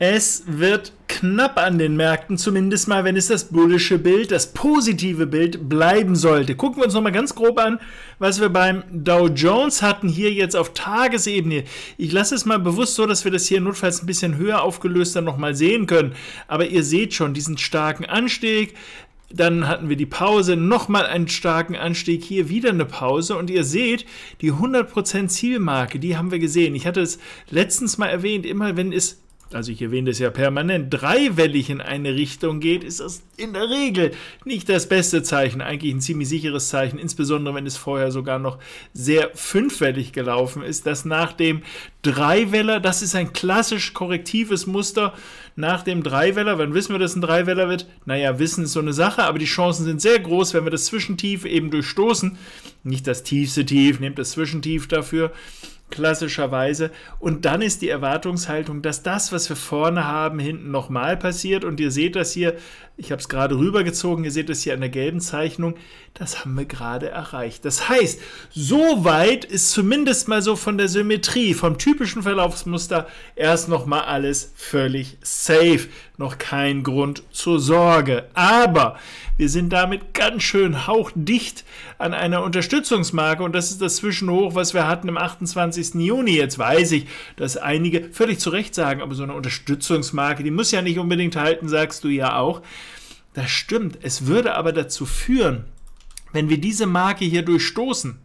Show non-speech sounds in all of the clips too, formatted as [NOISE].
Es wird knapp an den Märkten, zumindest mal, wenn es das bullische Bild, das positive Bild bleiben sollte. Gucken wir uns nochmal ganz grob an, was wir beim Dow Jones hatten, hier jetzt auf Tagesebene. Ich lasse es mal bewusst so, dass wir das hier notfalls ein bisschen höher aufgelöst dann nochmal sehen können. Aber ihr seht schon diesen starken Anstieg, dann hatten wir die Pause, nochmal einen starken Anstieg, hier wieder eine Pause und ihr seht, die 100% Zielmarke, die haben wir gesehen. Ich hatte es letztens mal erwähnt, immer wenn es also ich erwähne das ja permanent, dreiwellig in eine Richtung geht, ist das in der Regel nicht das beste Zeichen, eigentlich ein ziemlich sicheres Zeichen, insbesondere wenn es vorher sogar noch sehr fünfwellig gelaufen ist, dass nach dem Dreiweller, das ist ein klassisch korrektives Muster, nach dem Dreiweller, wann wissen wir, dass ein Dreiweller wird? Naja, Wissen ist so eine Sache, aber die Chancen sind sehr groß, wenn wir das Zwischentief eben durchstoßen, nicht das tiefste Tief, nehmt das Zwischentief dafür, klassischerweise. Und dann ist die Erwartungshaltung, dass das, was wir vorne haben, hinten nochmal passiert. Und ihr seht das hier, ich habe es gerade rübergezogen, ihr seht das hier an der gelben Zeichnung, das haben wir gerade erreicht. Das heißt, so weit ist zumindest mal so von der Symmetrie, vom typischen Verlaufsmuster erst nochmal alles völlig safe. Noch kein Grund zur Sorge. Aber wir sind damit ganz schön hauchdicht an einer Unterstützungsmarke und das ist das Zwischenhoch, was wir hatten im 28. 27. Juni. Jetzt weiß ich, dass einige völlig zu Recht sagen, aber so eine Unterstützungsmarke, die muss ja nicht unbedingt halten, sagst du ja auch. Das stimmt. Es würde aber dazu führen, wenn wir diese Marke hier durchstoßen,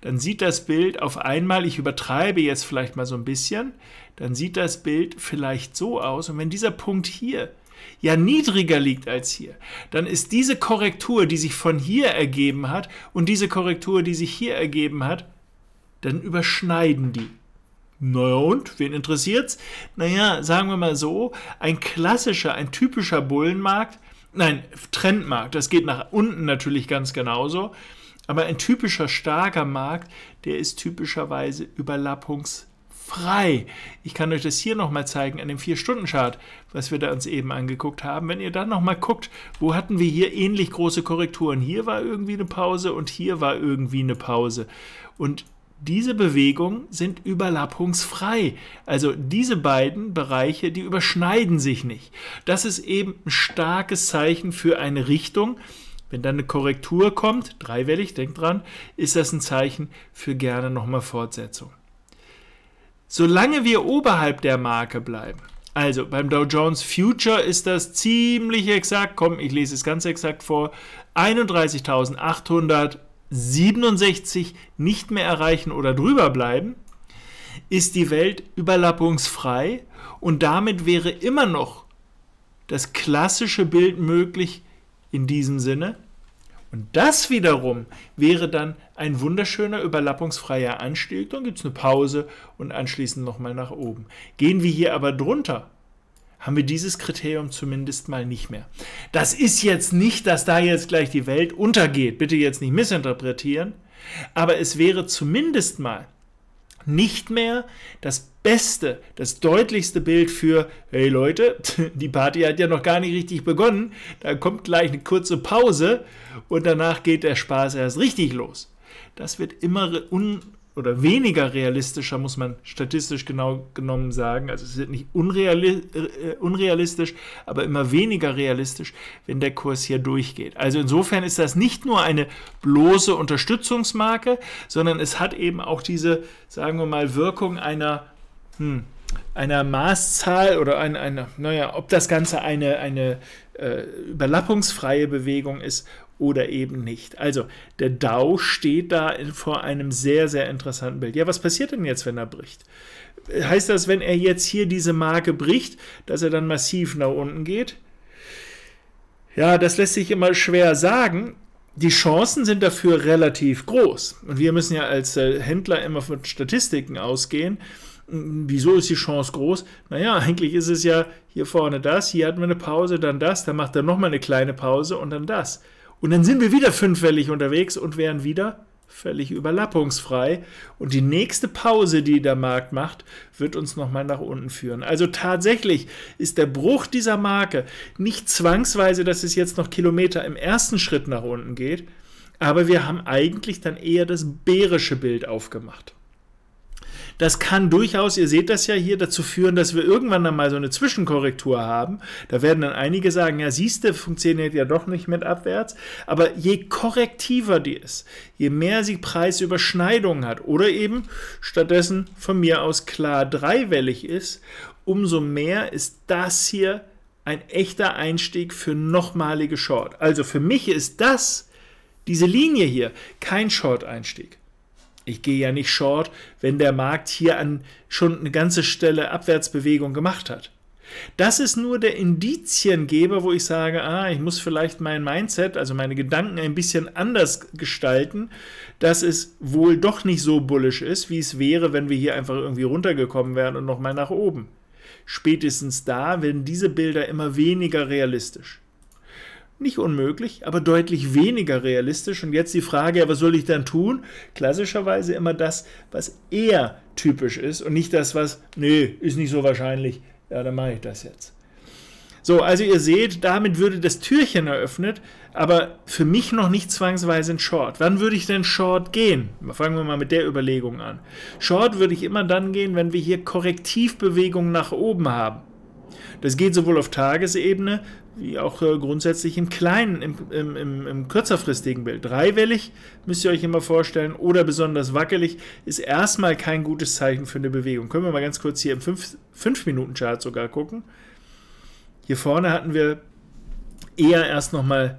dann sieht das Bild auf einmal, ich übertreibe jetzt vielleicht mal so ein bisschen, dann sieht das Bild vielleicht so aus. Und wenn dieser Punkt hier ja niedriger liegt als hier, dann ist diese Korrektur, die sich von hier ergeben hat und diese Korrektur, die sich hier ergeben hat, dann überschneiden die. Naja und, wen interessiert's? Naja, sagen wir mal so, ein klassischer, ein typischer Bullenmarkt, nein, Trendmarkt, das geht nach unten natürlich ganz genauso, aber ein typischer starker Markt, der ist typischerweise überlappungsfrei. Ich kann euch das hier nochmal zeigen an dem 4-Stunden-Chart, was wir da uns eben angeguckt haben. Wenn ihr dann nochmal guckt, wo hatten wir hier ähnlich große Korrekturen? Hier war irgendwie eine Pause und hier war irgendwie eine Pause. Und diese Bewegungen sind überlappungsfrei. Also diese beiden Bereiche, die überschneiden sich nicht. Das ist eben ein starkes Zeichen für eine Richtung. Wenn dann eine Korrektur kommt, dreiwellig, denkt dran, ist das ein Zeichen für gerne nochmal Fortsetzung. Solange wir oberhalb der Marke bleiben, also beim Dow Jones Future ist das ziemlich exakt, komm, ich lese es ganz exakt vor, 31.800 67 nicht mehr erreichen oder drüber bleiben, ist die Welt überlappungsfrei und damit wäre immer noch das klassische Bild möglich in diesem Sinne. Und das wiederum wäre dann ein wunderschöner überlappungsfreier Anstieg. Dann gibt es eine Pause und anschließend nochmal nach oben. Gehen wir hier aber drunter, haben wir dieses Kriterium zumindest mal nicht mehr. Das ist jetzt nicht, dass da jetzt gleich die Welt untergeht, bitte jetzt nicht missinterpretieren, aber es wäre zumindest mal nicht mehr das beste, das deutlichste Bild für, hey Leute, [LAUGHS] die Party hat ja noch gar nicht richtig begonnen, da kommt gleich eine kurze Pause und danach geht der Spaß erst richtig los. Das wird immer un oder weniger realistischer, muss man statistisch genau genommen sagen. Also es wird nicht unreali äh, unrealistisch, aber immer weniger realistisch, wenn der Kurs hier durchgeht. Also insofern ist das nicht nur eine bloße Unterstützungsmarke, sondern es hat eben auch diese, sagen wir mal, Wirkung einer hm, einer Maßzahl oder ein, einer, naja, ob das Ganze eine, eine äh, überlappungsfreie Bewegung ist oder eben nicht. Also der DAO steht da in, vor einem sehr, sehr interessanten Bild. Ja, was passiert denn jetzt, wenn er bricht? Heißt das, wenn er jetzt hier diese Marke bricht, dass er dann massiv nach unten geht? Ja, das lässt sich immer schwer sagen. Die Chancen sind dafür relativ groß. Und wir müssen ja als äh, Händler immer von Statistiken ausgehen. Hm, wieso ist die Chance groß? Naja, eigentlich ist es ja hier vorne das, hier hatten wir eine Pause, dann das, dann macht er nochmal eine kleine Pause und dann das. Und dann sind wir wieder fünffällig unterwegs und wären wieder völlig überlappungsfrei. Und die nächste Pause, die der Markt macht, wird uns nochmal nach unten führen. Also tatsächlich ist der Bruch dieser Marke nicht zwangsweise, dass es jetzt noch Kilometer im ersten Schritt nach unten geht, aber wir haben eigentlich dann eher das bärische Bild aufgemacht. Das kann durchaus, ihr seht das ja hier, dazu führen, dass wir irgendwann dann mal so eine Zwischenkorrektur haben. Da werden dann einige sagen, ja siehste, funktioniert ja doch nicht mit abwärts. Aber je korrektiver die ist, je mehr sie Preisüberschneidungen hat oder eben stattdessen von mir aus klar dreiwellig ist, umso mehr ist das hier ein echter Einstieg für nochmalige Short. Also für mich ist das, diese Linie hier, kein Short-Einstieg ich gehe ja nicht short, wenn der Markt hier an schon eine ganze Stelle Abwärtsbewegung gemacht hat. Das ist nur der Indiziengeber, wo ich sage, ah, ich muss vielleicht mein Mindset, also meine Gedanken ein bisschen anders gestalten, dass es wohl doch nicht so bullisch ist, wie es wäre, wenn wir hier einfach irgendwie runtergekommen wären und nochmal nach oben. Spätestens da werden diese Bilder immer weniger realistisch nicht unmöglich, aber deutlich weniger realistisch. Und jetzt die Frage, ja, was soll ich dann tun? Klassischerweise immer das, was eher typisch ist und nicht das, was, nee, ist nicht so wahrscheinlich, ja, dann mache ich das jetzt. So, also ihr seht, damit würde das Türchen eröffnet, aber für mich noch nicht zwangsweise ein Short. Wann würde ich denn Short gehen? Fangen wir mal mit der Überlegung an. Short würde ich immer dann gehen, wenn wir hier Korrektivbewegungen nach oben haben. Das geht sowohl auf Tagesebene wie auch äh, grundsätzlich im kleinen, im, im, im, im kürzerfristigen Bild. Dreiwellig müsst ihr euch immer vorstellen oder besonders wackelig ist erstmal kein gutes Zeichen für eine Bewegung. Können wir mal ganz kurz hier im 5-Minuten-Chart sogar gucken. Hier vorne hatten wir eher erst nochmal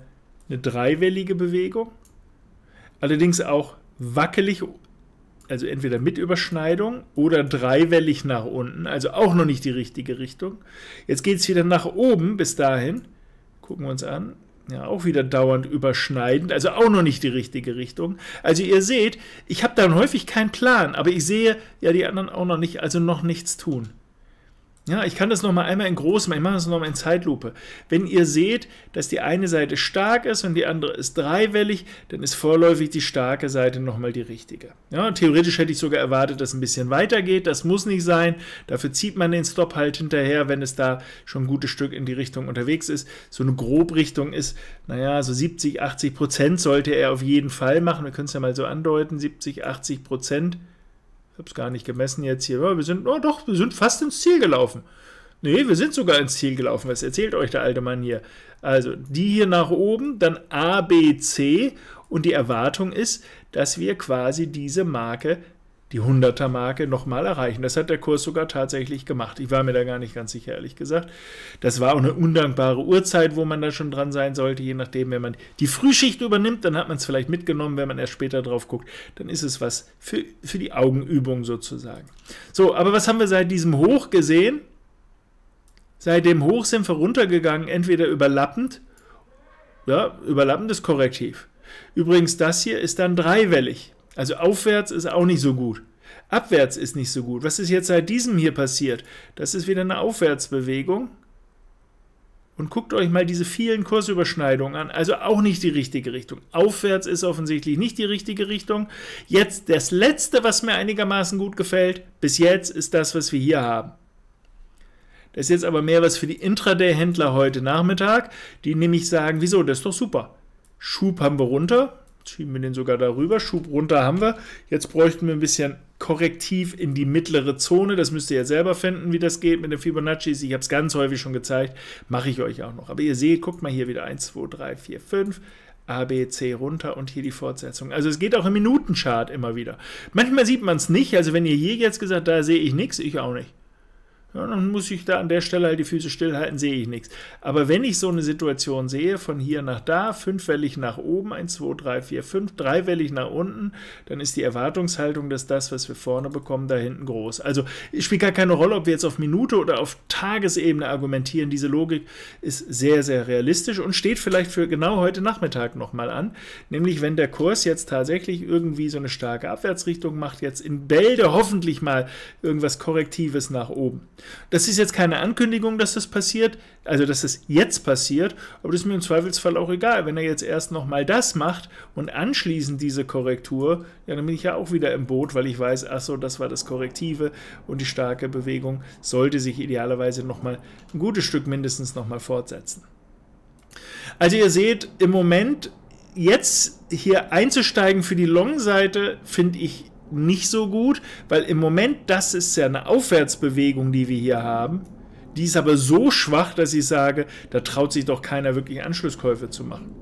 eine dreiwellige Bewegung, allerdings auch wackelig also entweder mit Überschneidung oder dreiwellig nach unten, also auch noch nicht die richtige Richtung. Jetzt geht es wieder nach oben bis dahin, gucken wir uns an, ja, auch wieder dauernd überschneidend, also auch noch nicht die richtige Richtung. Also ihr seht, ich habe dann häufig keinen Plan, aber ich sehe ja die anderen auch noch nicht, also noch nichts tun. Ja, ich kann das nochmal einmal in groß machen, ich mache das nochmal in Zeitlupe. Wenn ihr seht, dass die eine Seite stark ist und die andere ist dreiwellig, dann ist vorläufig die starke Seite nochmal die richtige. Ja, theoretisch hätte ich sogar erwartet, dass ein bisschen weiter geht. Das muss nicht sein. Dafür zieht man den Stop halt hinterher, wenn es da schon ein gutes Stück in die Richtung unterwegs ist. So eine Grobrichtung ist, naja, so 70, 80 Prozent sollte er auf jeden Fall machen. Wir können es ja mal so andeuten, 70, 80 Prozent. Ich habe es gar nicht gemessen jetzt hier. Wir sind, oh doch, wir sind fast ins Ziel gelaufen. Nee, wir sind sogar ins Ziel gelaufen. Was erzählt euch der alte Mann hier? Also, die hier nach oben, dann A, B, C. Und die Erwartung ist, dass wir quasi diese Marke die 100er-Marke nochmal erreichen. Das hat der Kurs sogar tatsächlich gemacht. Ich war mir da gar nicht ganz sicher, ehrlich gesagt. Das war auch eine undankbare Uhrzeit, wo man da schon dran sein sollte, je nachdem, wenn man die Frühschicht übernimmt, dann hat man es vielleicht mitgenommen, wenn man erst später drauf guckt, dann ist es was für, für die Augenübung sozusagen. So, aber was haben wir seit diesem Hoch gesehen? Seit dem Hoch sind wir runtergegangen, entweder überlappend, ja, überlappendes korrektiv. Übrigens, das hier ist dann dreiwellig. Also aufwärts ist auch nicht so gut. Abwärts ist nicht so gut. Was ist jetzt seit diesem hier passiert? Das ist wieder eine Aufwärtsbewegung. Und guckt euch mal diese vielen Kursüberschneidungen an. Also auch nicht die richtige Richtung. Aufwärts ist offensichtlich nicht die richtige Richtung. Jetzt das Letzte, was mir einigermaßen gut gefällt, bis jetzt ist das, was wir hier haben. Das ist jetzt aber mehr was für die Intraday-Händler heute Nachmittag, die nämlich sagen, wieso, das ist doch super. Schub haben wir runter, schieben wir den sogar darüber. Schub runter haben wir. Jetzt bräuchten wir ein bisschen korrektiv in die mittlere Zone. Das müsst ihr ja selber finden, wie das geht mit den Fibonaccis. Ich habe es ganz häufig schon gezeigt. Mache ich euch auch noch. Aber ihr seht, guckt mal hier wieder 1, 2, 3, 4, 5. A, B, C runter und hier die Fortsetzung. Also es geht auch im Minutenchart immer wieder. Manchmal sieht man es nicht. Also wenn ihr hier jetzt gesagt, da sehe ich nichts, ich auch nicht. Ja, dann muss ich da an der Stelle halt die Füße stillhalten, sehe ich nichts. Aber wenn ich so eine Situation sehe, von hier nach da, fünfwellig nach oben, 1, 2, 3, 4, 5, dreiwellig nach unten, dann ist die Erwartungshaltung, dass das, was wir vorne bekommen, da hinten groß. Also spielt gar keine Rolle, ob wir jetzt auf Minute oder auf Tagesebene argumentieren. Diese Logik ist sehr, sehr realistisch und steht vielleicht für genau heute Nachmittag nochmal an. Nämlich, wenn der Kurs jetzt tatsächlich irgendwie so eine starke Abwärtsrichtung macht, jetzt in Bälde hoffentlich mal irgendwas Korrektives nach oben. Das ist jetzt keine Ankündigung, dass das passiert, also dass das jetzt passiert, aber das ist mir im Zweifelsfall auch egal. Wenn er jetzt erst nochmal das macht und anschließend diese Korrektur, ja, dann bin ich ja auch wieder im Boot, weil ich weiß, ach so, das war das Korrektive und die starke Bewegung sollte sich idealerweise nochmal ein gutes Stück mindestens nochmal fortsetzen. Also ihr seht, im Moment jetzt hier einzusteigen für die Long-Seite finde ich nicht so gut, weil im Moment, das ist ja eine Aufwärtsbewegung, die wir hier haben. Die ist aber so schwach, dass ich sage, da traut sich doch keiner wirklich Anschlusskäufe zu machen.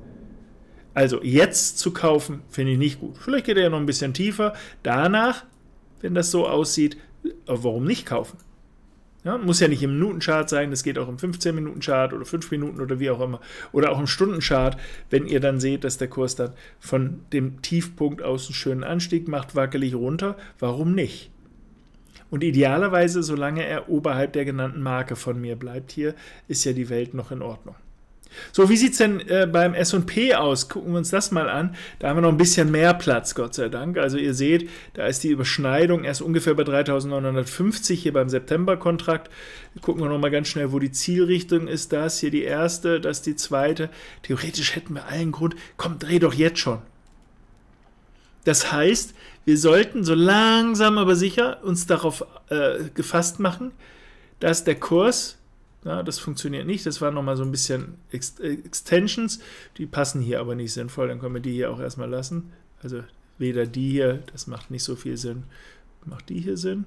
Also jetzt zu kaufen, finde ich nicht gut. Vielleicht geht er ja noch ein bisschen tiefer. Danach, wenn das so aussieht, äh, warum nicht kaufen? Ja, muss ja nicht im Minutenchart sein, das geht auch im 15-Minuten-Chart oder 5 Minuten oder wie auch immer. Oder auch im Stundenchart, wenn ihr dann seht, dass der Kurs dann von dem Tiefpunkt aus einen schönen Anstieg macht, wackelig runter. Warum nicht? Und idealerweise, solange er oberhalb der genannten Marke von mir bleibt hier, ist ja die Welt noch in Ordnung. So, wie sieht es denn äh, beim SP aus? Gucken wir uns das mal an. Da haben wir noch ein bisschen mehr Platz, Gott sei Dank. Also ihr seht, da ist die Überschneidung erst ungefähr bei 3950 hier beim September-Kontrakt. Gucken wir nochmal ganz schnell, wo die Zielrichtung ist. Das hier die erste, das die zweite. Theoretisch hätten wir allen Grund. Komm, dreh doch jetzt schon. Das heißt, wir sollten so langsam aber sicher uns darauf äh, gefasst machen, dass der Kurs ja, das funktioniert nicht. Das waren nochmal so ein bisschen Ext Extensions. Die passen hier aber nicht sinnvoll. Dann können wir die hier auch erstmal lassen. Also weder die hier, das macht nicht so viel Sinn. Macht die hier Sinn?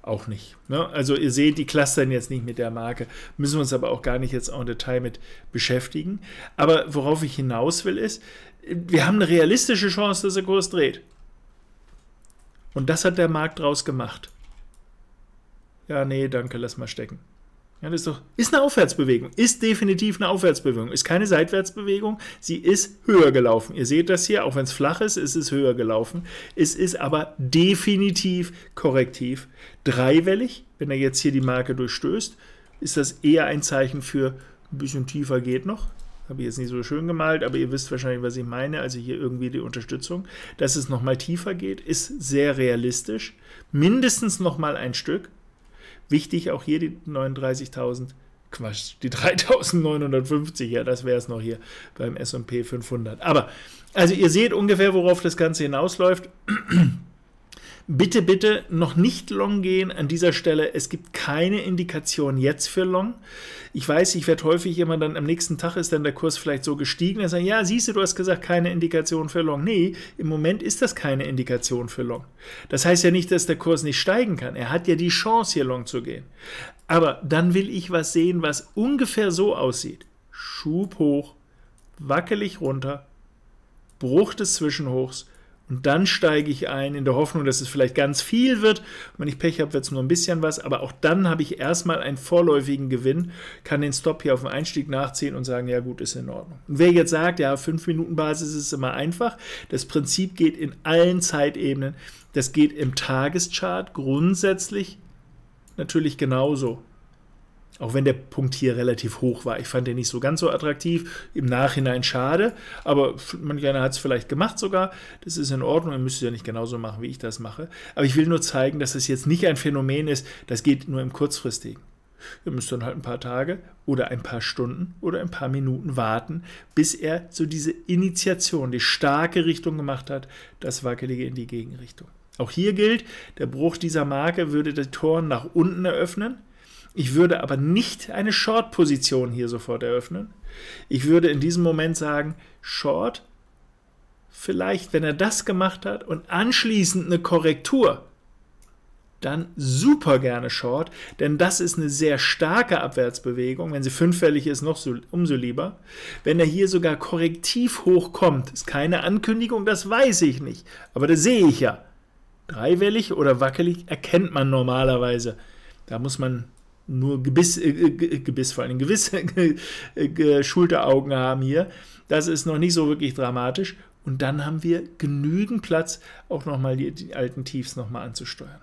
Auch nicht. Ne? Also ihr seht, die clustern jetzt nicht mit der Marke. Müssen wir uns aber auch gar nicht jetzt in Detail mit beschäftigen. Aber worauf ich hinaus will ist, wir haben eine realistische Chance, dass der Kurs dreht. Und das hat der Markt draus gemacht. Ja, nee, danke, lass mal stecken. Ja, das ist doch, ist eine Aufwärtsbewegung, ist definitiv eine Aufwärtsbewegung, ist keine Seitwärtsbewegung, sie ist höher gelaufen. Ihr seht das hier, auch wenn es flach ist, ist es höher gelaufen. Es ist aber definitiv korrektiv. Dreiwellig, wenn er jetzt hier die Marke durchstößt, ist das eher ein Zeichen für ein bisschen tiefer geht noch. Habe ich jetzt nicht so schön gemalt, aber ihr wisst wahrscheinlich, was ich meine. Also hier irgendwie die Unterstützung, dass es nochmal tiefer geht, ist sehr realistisch. Mindestens nochmal ein Stück, Wichtig auch hier die 39.000, Quatsch, die 3.950, ja, das wäre es noch hier beim S&P 500. Aber, also ihr seht ungefähr, worauf das Ganze hinausläuft. Bitte, bitte noch nicht long gehen an dieser Stelle. Es gibt keine Indikation jetzt für long. Ich weiß, ich werde häufig immer dann am nächsten Tag ist dann der Kurs vielleicht so gestiegen, dass sagen, ja, siehst du, du hast gesagt, keine Indikation für long. Nee, im Moment ist das keine Indikation für long. Das heißt ja nicht, dass der Kurs nicht steigen kann. Er hat ja die Chance, hier long zu gehen. Aber dann will ich was sehen, was ungefähr so aussieht. Schub hoch, wackelig runter, Bruch des Zwischenhochs und dann steige ich ein in der Hoffnung, dass es vielleicht ganz viel wird. Und wenn ich Pech habe, wird es nur ein bisschen was. Aber auch dann habe ich erstmal einen vorläufigen Gewinn, kann den Stop hier auf dem Einstieg nachziehen und sagen, ja gut, ist in Ordnung. Und wer jetzt sagt, ja, 5-Minuten-Basis ist immer einfach, das Prinzip geht in allen Zeitebenen. Das geht im Tageschart grundsätzlich natürlich genauso. Auch wenn der Punkt hier relativ hoch war. Ich fand den nicht so ganz so attraktiv. Im Nachhinein schade. Aber manch einer hat es vielleicht gemacht sogar. Das ist in Ordnung. Ihr müsst es ja nicht genauso machen, wie ich das mache. Aber ich will nur zeigen, dass es das jetzt nicht ein Phänomen ist. Das geht nur im kurzfristigen. Ihr müsst dann halt ein paar Tage oder ein paar Stunden oder ein paar Minuten warten, bis er so diese Initiation, die starke Richtung gemacht hat, das Wackelige in die Gegenrichtung. Auch hier gilt, der Bruch dieser Marke würde die Toren nach unten eröffnen. Ich würde aber nicht eine Short-Position hier sofort eröffnen. Ich würde in diesem Moment sagen, Short, vielleicht, wenn er das gemacht hat und anschließend eine Korrektur, dann super gerne Short, denn das ist eine sehr starke Abwärtsbewegung. Wenn sie fünffällig ist, noch so, umso lieber. Wenn er hier sogar korrektiv hochkommt, ist keine Ankündigung, das weiß ich nicht, aber das sehe ich ja. Dreiwellig oder wackelig erkennt man normalerweise. Da muss man nur Gebiss, äh, äh Gebiss vor allem gewisse [LAUGHS] äh, Schulteraugen haben hier. Das ist noch nicht so wirklich dramatisch. Und dann haben wir genügend Platz, auch nochmal die, die alten Tiefs nochmal anzusteuern.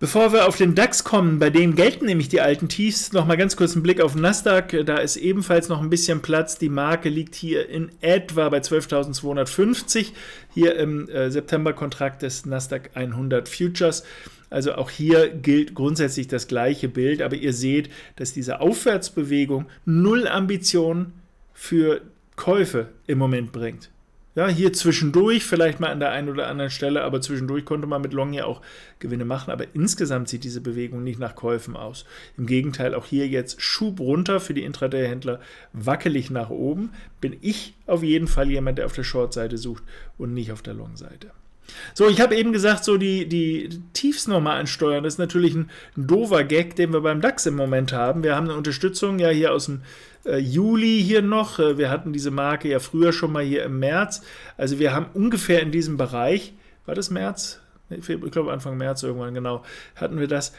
Bevor wir auf den DAX kommen, bei dem gelten nämlich die alten Tiefs, nochmal ganz kurz einen Blick auf Nasdaq. Da ist ebenfalls noch ein bisschen Platz. Die Marke liegt hier in etwa bei 12.250, hier im äh, September-Kontrakt des Nasdaq 100 Futures. Also auch hier gilt grundsätzlich das gleiche Bild, aber ihr seht, dass diese Aufwärtsbewegung null Ambitionen für Käufe im Moment bringt. Ja, hier zwischendurch, vielleicht mal an der einen oder anderen Stelle, aber zwischendurch konnte man mit Long ja auch Gewinne machen. Aber insgesamt sieht diese Bewegung nicht nach Käufen aus. Im Gegenteil, auch hier jetzt Schub runter für die Intraday-Händler, wackelig nach oben. Bin ich auf jeden Fall jemand, der auf der Short-Seite sucht und nicht auf der Long-Seite. So, ich habe eben gesagt, so die, die Tiefs nochmal ansteuern, das ist natürlich ein, ein doofer Gag, den wir beim DAX im Moment haben. Wir haben eine Unterstützung ja hier aus dem äh, Juli hier noch. Äh, wir hatten diese Marke ja früher schon mal hier im März. Also wir haben ungefähr in diesem Bereich, war das März? Ich glaube Anfang März irgendwann, genau, hatten wir das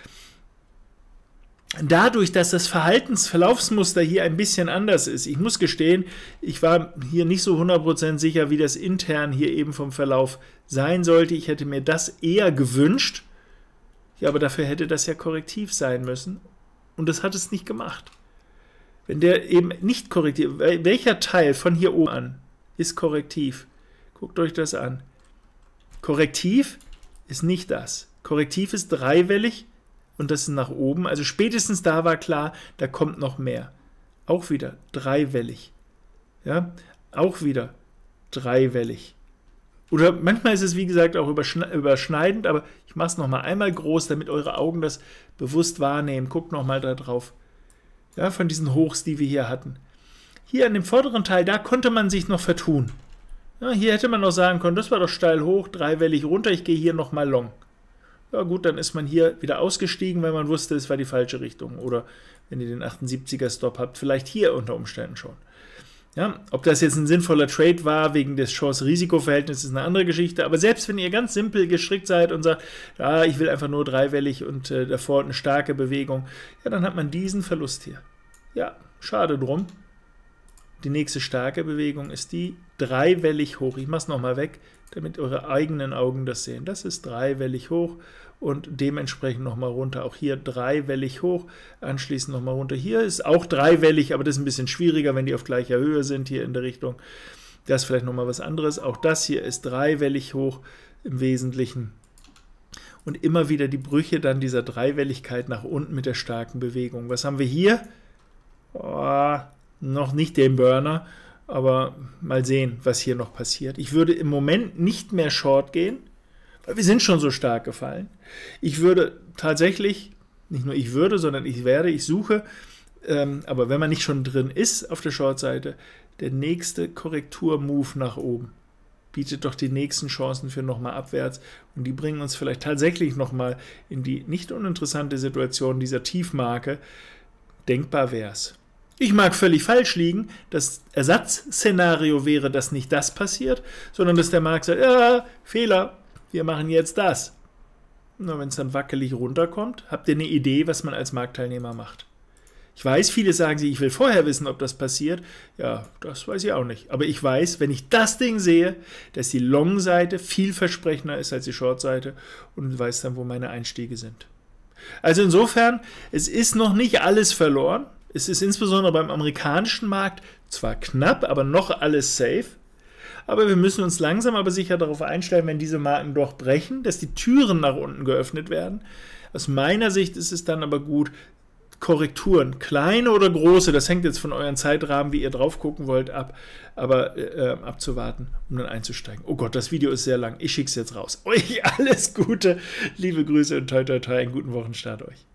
dadurch, dass das Verhaltensverlaufsmuster hier ein bisschen anders ist, ich muss gestehen, ich war hier nicht so 100% sicher, wie das intern hier eben vom Verlauf sein sollte. Ich hätte mir das eher gewünscht, ja, aber dafür hätte das ja korrektiv sein müssen und das hat es nicht gemacht. Wenn der eben nicht korrektiv, welcher Teil von hier oben an ist korrektiv? Guckt euch das an. Korrektiv ist nicht das. Korrektiv ist dreiwellig und das ist nach oben. Also spätestens da war klar, da kommt noch mehr. Auch wieder dreiwellig. Ja, auch wieder dreiwellig. Oder manchmal ist es, wie gesagt, auch überschneidend, aber ich mache es nochmal einmal groß, damit eure Augen das bewusst wahrnehmen. Guckt nochmal da drauf. Ja, von diesen Hochs, die wir hier hatten. Hier an dem vorderen Teil, da konnte man sich noch vertun. Ja, hier hätte man noch sagen können, das war doch steil hoch, dreiwellig runter, ich gehe hier nochmal long. Ja gut, dann ist man hier wieder ausgestiegen, weil man wusste, es war die falsche Richtung. Oder wenn ihr den 78er-Stop habt, vielleicht hier unter Umständen schon. Ja, ob das jetzt ein sinnvoller Trade war wegen des Chance-Risiko-Verhältnisses, ist eine andere Geschichte. Aber selbst wenn ihr ganz simpel gestrickt seid und sagt, ah, ich will einfach nur dreiwellig und äh, davor eine starke Bewegung, ja, dann hat man diesen Verlust hier. Ja, schade drum. Die nächste starke Bewegung ist die dreiwellig hoch. Ich mache es nochmal weg, damit eure eigenen Augen das sehen. Das ist dreiwellig hoch und dementsprechend nochmal runter. Auch hier dreiwellig hoch, anschließend nochmal runter. Hier ist auch dreiwellig, aber das ist ein bisschen schwieriger, wenn die auf gleicher Höhe sind, hier in der Richtung. Das ist vielleicht nochmal was anderes. Auch das hier ist dreiwellig hoch im Wesentlichen. Und immer wieder die Brüche dann dieser Dreiwelligkeit nach unten mit der starken Bewegung. Was haben wir hier? Oh, noch nicht den Burner, aber mal sehen, was hier noch passiert. Ich würde im Moment nicht mehr Short gehen wir sind schon so stark gefallen. Ich würde tatsächlich, nicht nur ich würde, sondern ich werde, ich suche, ähm, aber wenn man nicht schon drin ist auf der Shortseite, der nächste Korrektur-Move nach oben bietet doch die nächsten Chancen für nochmal abwärts und die bringen uns vielleicht tatsächlich nochmal in die nicht uninteressante Situation dieser Tiefmarke. Denkbar wär's. Ich mag völlig falsch liegen. Das Ersatzszenario wäre, dass nicht das passiert, sondern dass der Markt sagt, ja, Fehler, wir machen jetzt das. Na, wenn es dann wackelig runterkommt, habt ihr eine Idee, was man als Marktteilnehmer macht? Ich weiß, viele sagen sie, ich will vorher wissen, ob das passiert. Ja, das weiß ich auch nicht. Aber ich weiß, wenn ich das Ding sehe, dass die Long-Seite vielversprechender ist als die Short-Seite und weiß dann, wo meine Einstiege sind. Also insofern, es ist noch nicht alles verloren. Es ist insbesondere beim amerikanischen Markt zwar knapp, aber noch alles safe aber wir müssen uns langsam aber sicher darauf einstellen, wenn diese Marken doch brechen, dass die Türen nach unten geöffnet werden. Aus meiner Sicht ist es dann aber gut, Korrekturen, kleine oder große, das hängt jetzt von euren Zeitrahmen, wie ihr drauf gucken wollt, ab, aber äh, ähm, abzuwarten, um dann einzusteigen. Oh Gott, das Video ist sehr lang. Ich schicke es jetzt raus. [LAUGHS] Euch alles Gute, liebe Grüße und toi toi toi, einen guten Wochenstart euch.